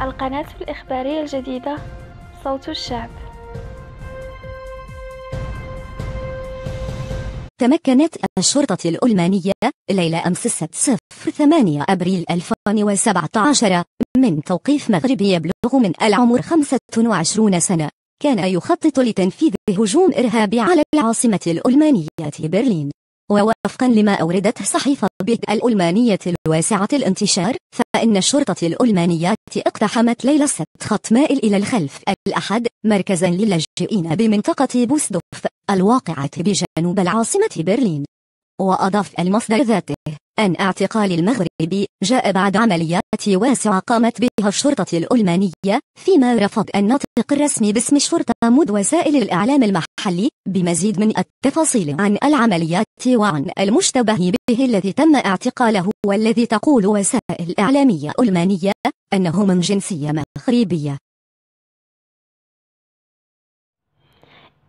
القناة الإخبارية الجديدة صوت الشعب تمكنت الشرطة الألمانية ليلة أمس 6 8 أبريل 2017 من توقيف مغربي يبلغ من العمر 25 سنة كان يخطط لتنفيذ هجوم إرهابي على العاصمة الألمانية برلين ووفقا لما أوردته صحيفة بيت الألمانية الواسعة الانتشار فإن الشرطة الألمانية اقتحمت ليلة السبت خط مائل إلى الخلف الأحد مركزا للاجئين بمنطقة بوسدوف الواقعة بجنوب العاصمة برلين وأضاف المصدر ذاته أن اعتقال المغربي جاء بعد عمليات واسعة قامت بها الشرطة الألمانية فيما رفض النطق الرسمي باسم الشرطة مذ وسائل الإعلام المحلي بمزيد من التفاصيل عن العمليات وعن المشتبه به الذي تم اعتقاله والذي تقول وسائل إعلامية ألمانية أنه من جنسية مغربية